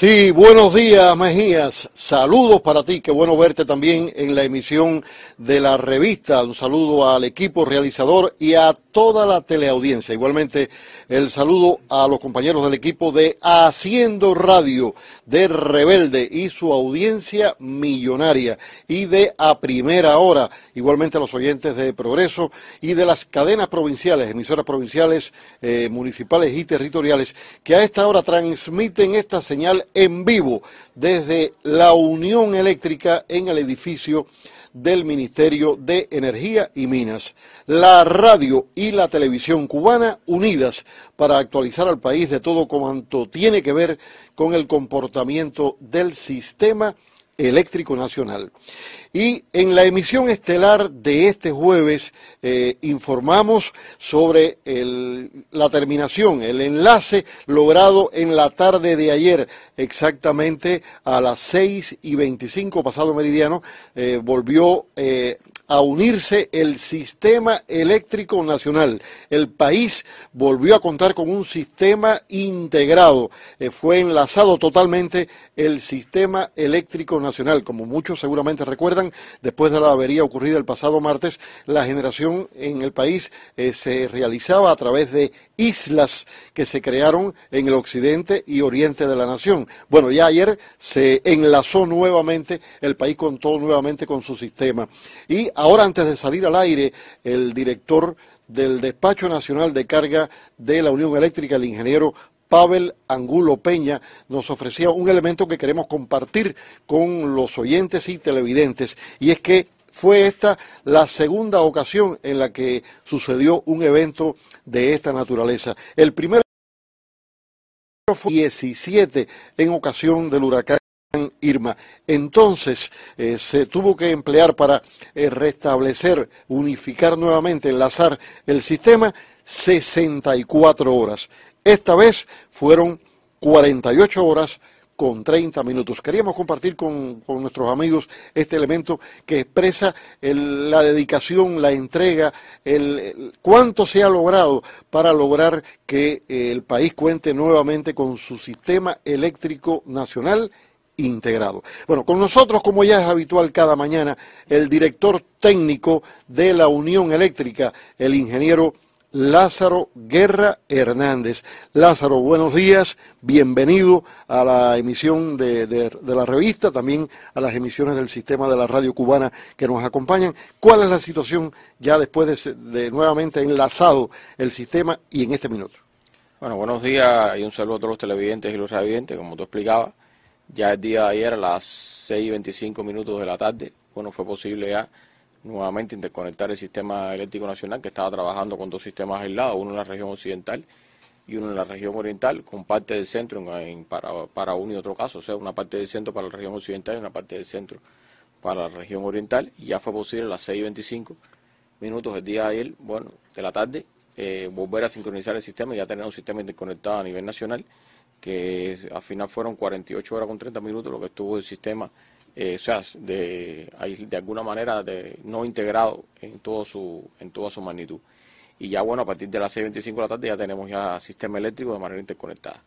Sí, buenos días, Mejías. Saludos para ti. Qué bueno verte también en la emisión de la revista. Un saludo al equipo realizador y a toda la teleaudiencia. Igualmente, el saludo a los compañeros del equipo de Haciendo Radio, de Rebelde y su audiencia millonaria, y de A Primera Hora, igualmente a los oyentes de Progreso y de las cadenas provinciales, emisoras provinciales, eh, municipales y territoriales, que a esta hora transmiten esta señal en vivo desde la Unión Eléctrica en el edificio del Ministerio de Energía y Minas. La radio y la televisión cubana unidas para actualizar al país de todo cuanto tiene que ver con el comportamiento del sistema Eléctrico Nacional. Y en la emisión estelar de este jueves eh, informamos sobre la terminación, el enlace logrado en la tarde de ayer, exactamente a las 6 y 25 pasado meridiano, eh, volvió eh, a unirse el sistema eléctrico nacional. El país volvió a contar con un sistema integrado. Eh, fue enlazado totalmente el sistema eléctrico nacional. Como muchos seguramente recuerdan, después de la avería ocurrida el pasado martes, la generación en el país eh, se realizaba a través de islas que se crearon en el occidente y oriente de la nación. Bueno, ya ayer se enlazó nuevamente, el país contó nuevamente con su sistema. Y ahora, antes de salir al aire, el director del Despacho Nacional de Carga de la Unión Eléctrica, el ingeniero Pavel Angulo Peña nos ofrecía un elemento que queremos compartir con los oyentes y televidentes, y es que fue esta la segunda ocasión en la que sucedió un evento de esta naturaleza. El primero fue 17 en ocasión del huracán Irma. Entonces eh, se tuvo que emplear para eh, restablecer, unificar nuevamente, enlazar el sistema 64 horas. Esta vez fueron 48 horas con 30 minutos. Queríamos compartir con, nuestros amigos este elemento que expresa la dedicación, la entrega, el, cuánto se ha logrado para lograr que eh, el país cuente nuevamente con su sistema eléctrico nacional integrado. Bueno, con nosotros, como ya es habitual cada mañana, el director técnico de la Unión Eléctrica, el ingeniero Lázaro Guerra Hernández. Lázaro, buenos días, bienvenido a la emisión de, la revista, también a las emisiones del sistema de la radio cubana que nos acompañan. ¿Cuál es la situación ya después de, nuevamente enlazado el sistema y en este minuto? Bueno, buenos días y un saludo a todos los televidentes y los radiovidentes, como tú explicabas. Ya el día de ayer a las 6 y 25 minutos de la tarde, bueno, fue posible ya nuevamente interconectar el sistema eléctrico nacional que estaba trabajando con dos sistemas aislados, uno en la región occidental y uno en la región oriental, con parte del centro para, uno y otro caso, o sea, una parte del centro para la región occidental y una parte del centro para la región oriental, y ya fue posible a las 6 y minutos del día de ayer, bueno, de la tarde, eh, volver a sincronizar el sistema y ya tener un sistema interconectado a nivel nacional, que al final fueron 48 horas con 30 minutos lo que estuvo el sistema eh, o sea, de, alguna manera de, no integrado en, todo su, en toda su magnitud. Y ya bueno, a partir de las 6.25 de la tarde ya tenemos ya sistema eléctrico de manera interconectada.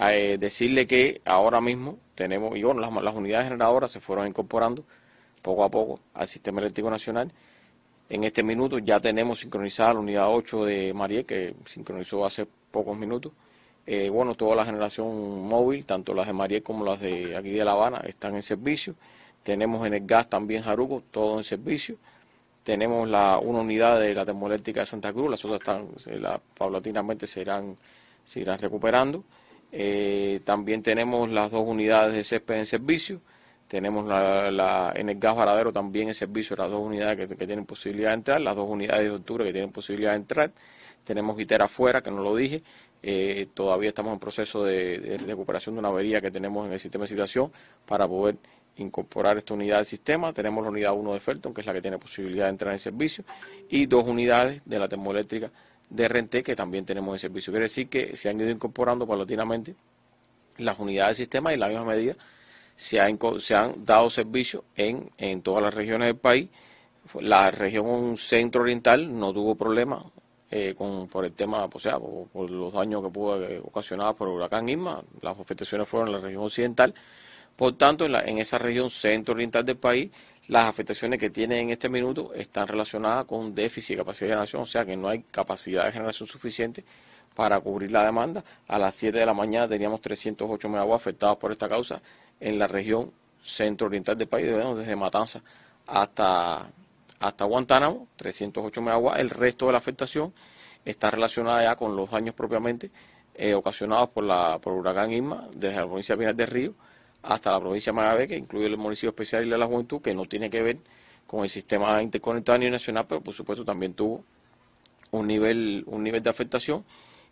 Eh, decirle que ahora mismo tenemos, y bueno, las, unidades generadoras se fueron incorporando poco a poco al sistema eléctrico nacional. En este minuto ya tenemos sincronizada la unidad 8 de María, que sincronizó hace pocos minutos. Eh, bueno, toda la generación móvil, tanto las de Mariel como las de aquí de La Habana, están en servicio. Tenemos en el gas también Jarugo, todo en servicio. Tenemos la, una unidad de la termoeléctrica de Santa Cruz, las otras están, paulatinamente se irán, recuperando. Eh, también tenemos las dos unidades de césped en servicio. Tenemos en el gas varadero también en servicio las dos unidades que, tienen posibilidad de entrar, las dos unidades de octubre que tienen posibilidad de entrar. Tenemos guitera afuera, que no lo dije, eh, todavía estamos en proceso de, recuperación de una avería que tenemos en el sistema de situación para poder incorporar esta unidad de sistema. Tenemos la unidad 1 de Felton, que es la que tiene posibilidad de entrar en servicio, y dos unidades de la termoeléctrica de Rente que también tenemos en servicio. Quiere decir que se han ido incorporando paulatinamente las unidades del sistema y en la misma medida se, se han dado servicio en, en todas las regiones del país. La región centro oriental no tuvo problema, eh, con, por el tema, o sea, por, los daños que pudo ocasionar por el huracán Irma. Las afectaciones fueron en la región occidental. Por tanto, en, esa región centro-oriental del país, las afectaciones que tiene en este minuto están relacionadas con déficit de capacidad de generación, o sea que no hay capacidad de generación suficiente para cubrir la demanda. A las 7 de la mañana teníamos 308 megawatts afectados por esta causa en la región centro-oriental del país, desde Matanza hasta hasta Guantánamo, 308 megawatts. El resto de la afectación está relacionada ya con los daños propiamente eh, ocasionados por, la, por el huracán Irma, desde la provincia de Pinar del Río hasta la provincia de Magabeque, que incluye el municipio especial y la Juventud, que no tiene que ver con el sistema interconectado nacional, pero por supuesto también tuvo un nivel, un nivel de afectación.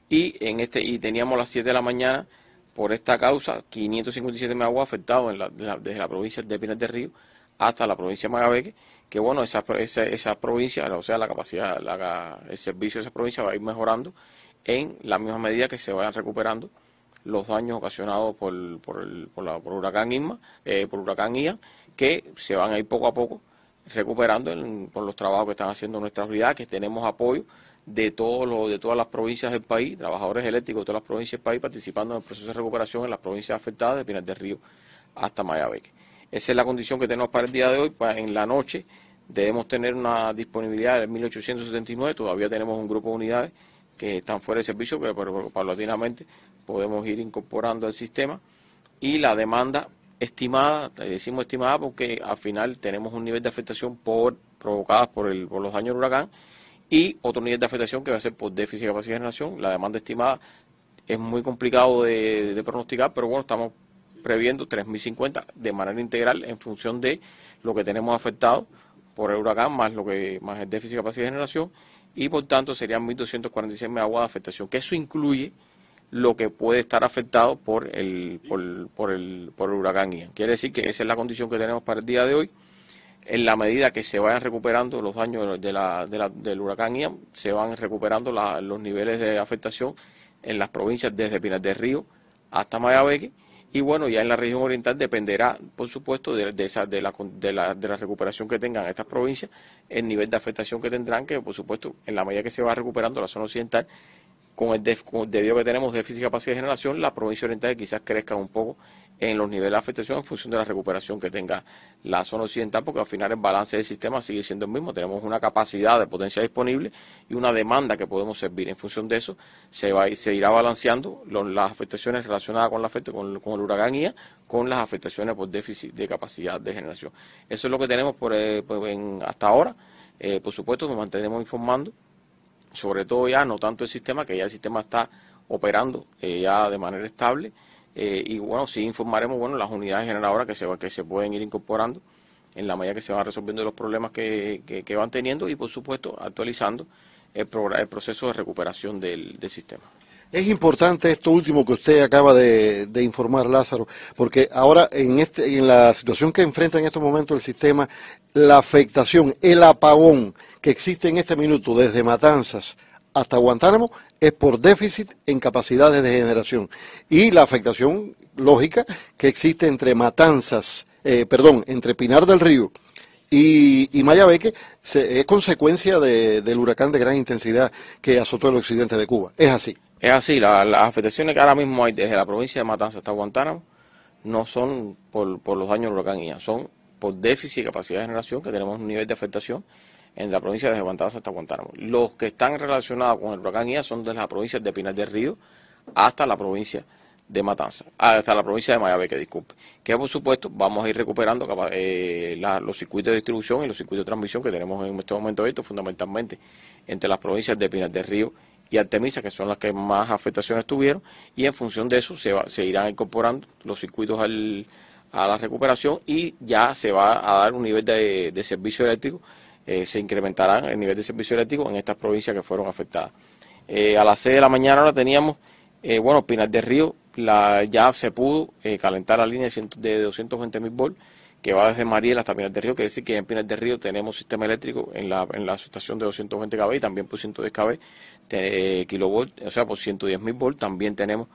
Y en este, y teníamos a las 7 de la mañana, por esta causa, 557 megawatts afectados desde la provincia de Pinar del Río hasta la provincia de Magabeque que bueno, esa, esa, provincia, o sea, la capacidad, la, el servicio de esa provincia va a ir mejorando en la misma medida que se vayan recuperando los daños ocasionados por, por, el, por, la, por huracán Irma, eh, por huracán IA, que se van a ir poco a poco recuperando por los trabajos que están haciendo nuestras unidades, que tenemos apoyo de todos los, de todas las provincias del país, trabajadores eléctricos de todas las provincias del país participando en el proceso de recuperación en las provincias afectadas de Pinar del Río hasta Mayabeque. Esa es la condición que tenemos para el día de hoy. en la noche debemos tener una disponibilidad de 1879. Todavía tenemos un grupo de unidades que están fuera de servicio, pero, paulatinamente podemos ir incorporando al sistema. Y la demanda estimada, decimos estimada porque al final tenemos un nivel de afectación por provocadas por, el, por los daños del huracán y otro nivel de afectación que va a ser por déficit de capacidad de generación. La demanda estimada es muy complicado de pronosticar, pero bueno, estamos previendo 3.050 de manera integral en función de lo que tenemos afectado por el huracán, más lo que más el déficit de capacidad de generación, y por tanto serían 1.246 megawatts de afectación, que eso incluye lo que puede estar afectado por el, por, el, por el huracán Ian. Quiere decir que esa es la condición que tenemos para el día de hoy. En la medida que se vayan recuperando los daños de del huracán Ian, se van recuperando los niveles de afectación en las provincias desde Pinar del Río hasta Mayabeque y bueno, ya en la región oriental dependerá, por supuesto, de, esa, de, la, de, la, de la recuperación que tengan estas provincias, el nivel de afectación que tendrán, que por supuesto, en la medida que se va recuperando la zona occidental, con el, debido que tenemos déficit de capacidad de generación, la provincia oriental quizás crezca un poco en los niveles de afectación en función de la recuperación que tenga la zona occidental, porque al final el balance del sistema sigue siendo el mismo. Tenemos una capacidad de potencia disponible y una demanda que podemos servir. En función de eso, se, va, se irá balanceando las afectaciones relacionadas con, la, con, con el huracán IA con las afectaciones por déficit de capacidad de generación. Eso es lo que tenemos eh, hasta ahora. Eh, por supuesto, nos mantenemos informando, sobre todo ya no tanto el sistema, que ya el sistema está operando eh, ya de manera estable. Eh, y bueno, sí informaremos bueno las unidades generadoras que se, que se pueden ir incorporando en la medida que se van resolviendo los problemas que, van teniendo y por supuesto actualizando el, proceso de recuperación del, sistema. Es importante esto último que usted acaba de, de, informar, Lázaro, porque ahora en, este, en la situación que enfrenta en estos momentos el sistema, la afectación, el apagón que existe en este minuto desde Matanzas hasta Guantánamo es por déficit en capacidades de generación y la afectación lógica que existe entre Matanzas, eh, perdón, entre Pinar del Río y, Mayabeque es consecuencia del huracán de gran intensidad que azotó el occidente de Cuba. Es así. Es así, las afectaciones que ahora mismo hay desde la provincia de Matanzas hasta Guantánamo no son por, los daños del huracán IA, son por déficit de capacidad de generación, que tenemos un nivel de afectación en la provincia de Guantánamo hasta Guantánamo. Los que están relacionados con el huracán Ia son de las provincias de Pinar del Río hasta la provincia de Matanza, hasta la provincia de Mayabeque, disculpe. Que por supuesto vamos a ir recuperando eh, los circuitos de distribución y los circuitos de transmisión que tenemos en este momento abiertos, fundamentalmente entre las provincias de Pinar del Río y Artemisa, que son las que más afectaciones tuvieron, y en función de eso se, irán incorporando los circuitos a la recuperación y ya se va a dar un nivel de servicio eléctrico eh, se incrementará el nivel de servicio eléctrico en estas provincias que fueron afectadas. Eh, a las 6 de la mañana ahora teníamos, eh, bueno, Pinar de Río, ya se pudo calentar la línea de, 220.000 220 mil volts que va desde Mariel hasta Pinar del Río, quiere decir que en Pinar de Río tenemos sistema eléctrico en la, en estación de 220 kV y también por 110 kV, kilovolt, o sea, por 110 mil volts también tenemos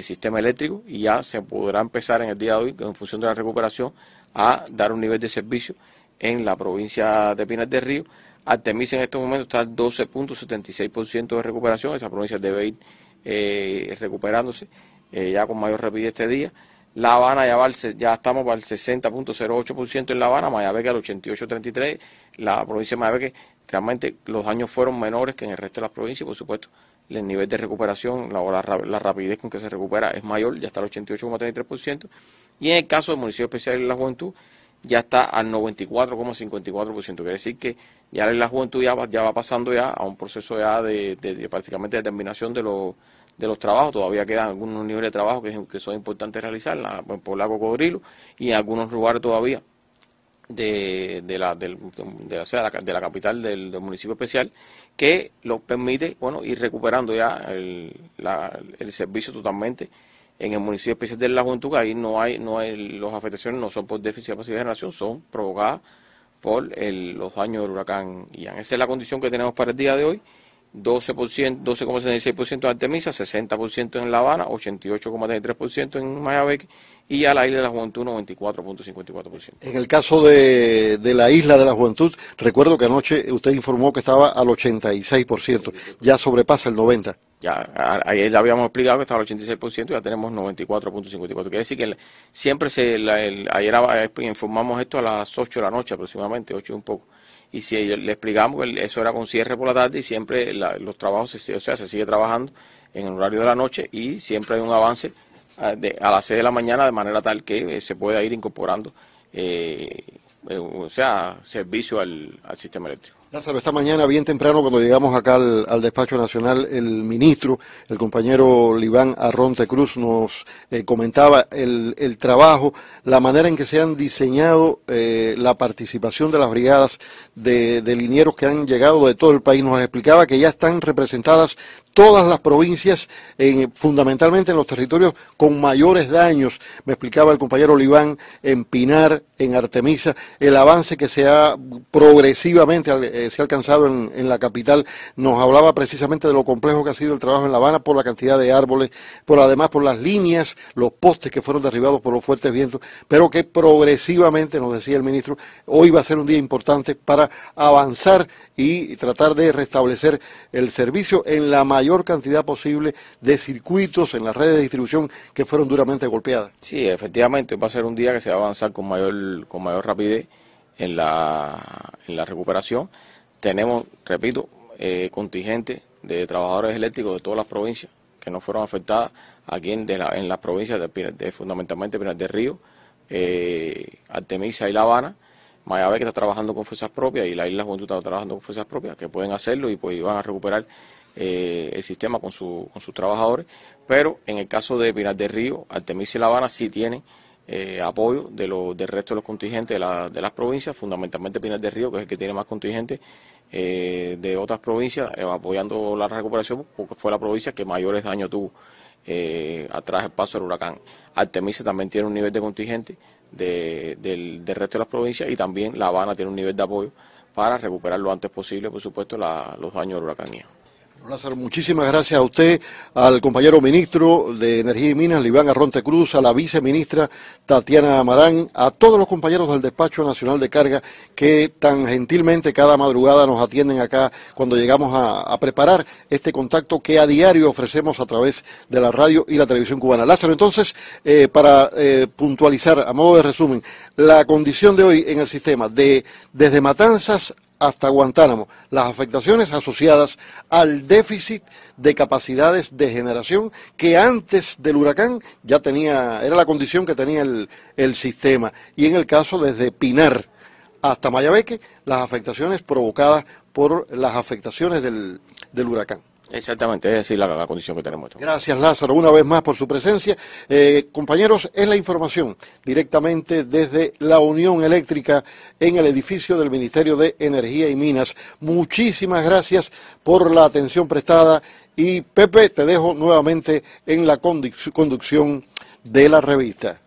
sistema eléctrico y ya se podrá empezar en el día de hoy, en función de la recuperación, a dar un nivel de servicio en la provincia de Pinas del Río. Artemisa en estos momentos está al 12.76% de recuperación, esa provincia debe ir eh, recuperándose eh, ya con mayor rapidez este día. La Habana ya, va al, ya estamos 60.08% en La Habana, Mayabeque al 88.33%, la provincia de Mayabeque realmente los años fueron menores que en el resto de las provincias por supuesto el nivel de recuperación, la, la, la rapidez con que se recupera es mayor, ya está al 88.33%. Y en el caso del municipio especial de la juventud, ya está al 94,54%. Quiere decir que ya la juventud ya va, ya va pasando ya a un proceso ya de, prácticamente de terminación de los, de los trabajos. Todavía quedan algunos niveles de trabajo que, son importantes realizar la, en de Cocodrilo y en algunos lugares todavía de, la, la, capital del, municipio especial que lo permite bueno ir recuperando ya el, el servicio totalmente en el municipio especial de La Juventud, ahí no hay, no hay, las afectaciones no son por déficit de de generación, son provocadas por el, los daños del huracán y Esa es la condición que tenemos para el día de hoy. 12%, 12,76% en Artemisa, 60% en La Habana, 88,33% en Mayabeque y a la Isla de la Juventud 94,54%. En el caso de, la Isla de la Juventud, recuerdo que anoche usted informó que estaba al 86%, ya sobrepasa el 90%. Ya, ayer le habíamos explicado que estaba al 86% y ya tenemos 94.54. Quiere decir que siempre se, ayer informamos esto a las 8 de la noche aproximadamente, 8 y un poco y si le explicamos que eso era con cierre por la tarde y siempre los trabajos, se, o sea, se sigue trabajando en el horario de la noche y siempre hay un avance ah, a, las seis de la mañana de manera tal que eh, se pueda ir incorporando, eh, eh, o sea, servicio al sistema eléctrico. Lázaro, esta mañana, bien temprano, cuando llegamos acá al, despacho nacional, el ministro, el compañero Libán Arronte Cruz, nos eh, comentaba el, trabajo, la manera en que se han diseñado eh, la participación de las brigadas de, de linieros que han llegado de todo el país. Nos explicaba que ya están representadas todas las provincias, fundamentalmente en los territorios con mayores daños. Me explicaba el compañero Oliván en Pinar, en Artemisa, el avance que se ha progresivamente eh, se ha alcanzado en, en, la capital. Nos hablaba precisamente de lo complejo que ha sido el trabajo en La Habana por la cantidad de árboles, por además por las líneas, los postes que fueron derribados por los fuertes vientos, pero que progresivamente, nos decía el ministro, hoy va a ser un día importante para avanzar y tratar de restablecer el servicio en la mayor cantidad posible de circuitos en las redes de distribución que fueron duramente golpeadas. Sí, efectivamente, va a ser un día que se va a avanzar con mayor, con mayor rapidez en la, en la recuperación. Tenemos, repito, eh, contingente de trabajadores eléctricos de todas las provincias que no fueron afectadas aquí en, en las provincias de, de fundamentalmente del Río, eh, Artemisa y La Habana. Mayabé que está trabajando con fuerzas propias y la Isla Juventud está trabajando con fuerzas propias que pueden hacerlo y pues van a recuperar eh, el sistema con, sus trabajadores, pero en el caso de Pinar del Río, Artemisa y La Habana sí tienen eh, apoyo de del resto de los contingentes de, las provincias, fundamentalmente Pinar del Río, que es el que tiene más contingente eh, de otras provincias, apoyando la recuperación, porque fue la provincia que mayores daños tuvo atrás del paso del huracán. Artemisa también tiene un nivel de contingente del, resto de las provincias y también La Habana tiene un nivel de apoyo para recuperar lo antes posible, por supuesto, los daños del huracán. Lázaro, muchísimas gracias a usted, al compañero ministro de Energía y Minas, Iván Arronte Cruz, a la viceministra Tatiana Amarán, a todos los compañeros del Despacho Nacional de Carga que tan gentilmente cada madrugada nos atienden acá cuando llegamos a, preparar este contacto que a diario ofrecemos a través de la radio y la televisión cubana. Lázaro, entonces, eh, para eh, puntualizar, a modo de resumen, la condición de hoy en el sistema, de desde Matanzas hasta Guantánamo, las afectaciones asociadas al déficit de capacidades de generación que antes del huracán ya tenía, era la condición que tenía el, el sistema. Y en el caso desde Pinar hasta Mayabeque, las afectaciones provocadas por las afectaciones del, del huracán. Exactamente, es decir, la, condición que tenemos. Este gracias, Lázaro, una vez más por su presencia. Eh, compañeros, es la información directamente desde la Unión Eléctrica en el edificio del Ministerio de Energía y Minas. Muchísimas gracias por la atención prestada y Pepe, te dejo nuevamente en la conducción de la revista.